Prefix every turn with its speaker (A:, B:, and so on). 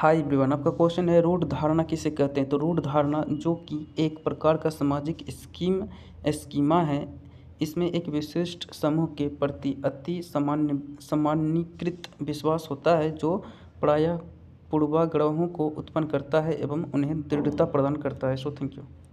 A: हाय everyone आपका question है root धारणा किसे कहते हैं तो रूट धारणा जो कि एक प्रकार का सामाजिक स्कीम स्कीमा है इसमें एक विशिष्ट समूह के प्रति अति सामान्य सामान्यकृत विश्वास होता है जो प्रायः पूर्वाग्रहों को उत्पन्न करता है एवं उन्हें दृढ़ता प्रदान करता है सो
B: थैंक यू